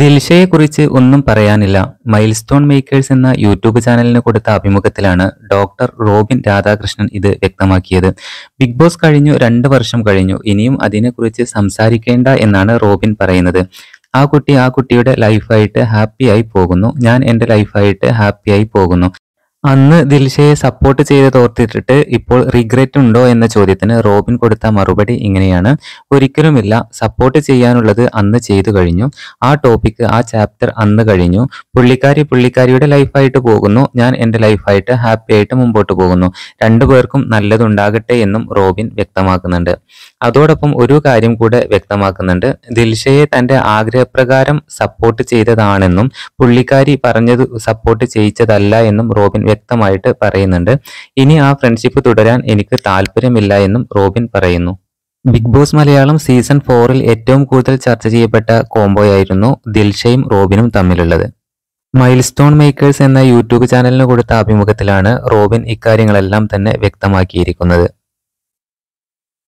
ദിൽഷയെക്കുറിച്ച് ഒന്നും പറയാനില്ല milestone makers എന്ന യൂട്യൂബ് ചാനലിന് കൊടുത്ത അഭിമുഖത്തിലാണ് ഡോക്ടർ റോബിൻ രാധാകൃഷ്ണൻ ഇത് വ്യക്തമാക്കിയത് ബിഗ് ബോസ് കഴിഞ്ഞു രണ്ട് വർഷം കഴിഞ്ഞു ഇനിയും അതിനെക്കുറിച്ച് സംസാരിക്കേണ്ട എന്നാണ് റോബിൻ പറയുന്നത് ആ കുട്ടി ആ കുട്ടിയുടെ ലൈഫായിട്ട് ഹാപ്പിയായി പോകുന്നു ഞാൻ എൻ്റെ ലൈഫായിട്ട് ഹാപ്പിയായി പോകുന്നു അന്ന് ദിൽഷയെ സപ്പോർട്ട് ചെയ്ത് തോർത്തിട്ടിട്ട് ഇപ്പോൾ റിഗ്രറ്റ് ഉണ്ടോ എന്ന ചോദ്യത്തിന് റോബിൻ കൊടുത്ത മറുപടി ഇങ്ങനെയാണ് ഒരിക്കലുമില്ല സപ്പോർട്ട് ചെയ്യാനുള്ളത് അന്ന് ചെയ്തു കഴിഞ്ഞു ആ ടോപ്പിക്ക് ആ ചാപ്റ്റർ അന്ന് കഴിഞ്ഞു പുള്ളിക്കാരി പുള്ളിക്കാരിയുടെ ലൈഫായിട്ട് പോകുന്നു ഞാൻ എൻ്റെ ലൈഫായിട്ട് ഹാപ്പി ആയിട്ട് മുമ്പോട്ട് പോകുന്നു രണ്ടു പേർക്കും നല്ലതുണ്ടാകട്ടെ എന്നും റോബിൻ വ്യക്തമാക്കുന്നുണ്ട് അതോടൊപ്പം ഒരു കാര്യം കൂടെ വ്യക്തമാക്കുന്നുണ്ട് ദിൽഷയെ തന്റെ ആഗ്രഹപ്രകാരം സപ്പോർട്ട് ചെയ്തതാണെന്നും പുള്ളിക്കാരി പറഞ്ഞത് സപ്പോർട്ട് ചെയ്യിച്ചതല്ല എന്നും റോബിൻ വ്യക്തമായിട്ട് പറയുന്നുണ്ട് ഇനി ആ ഫ്രണ്ട്ഷിപ്പ് തുടരാൻ എനിക്ക് താല്പര്യമില്ല എന്നും റോബിൻ പറയുന്നു ബിഗ് ബോസ് മലയാളം സീസൺ ഫോറിൽ ഏറ്റവും കൂടുതൽ ചർച്ച ചെയ്യപ്പെട്ട കോംബോയായിരുന്നു ദിൽഷയും റോബിനും തമ്മിലുള്ളത് മൈൽ സ്റ്റോൺ മേക്കേഴ്സ് എന്ന യൂട്യൂബ് ചാനലിന് കൊടുത്ത അഭിമുഖത്തിലാണ് റോബിൻ ഇക്കാര്യങ്ങളെല്ലാം തന്നെ വ്യക്തമാക്കിയിരിക്കുന്നത്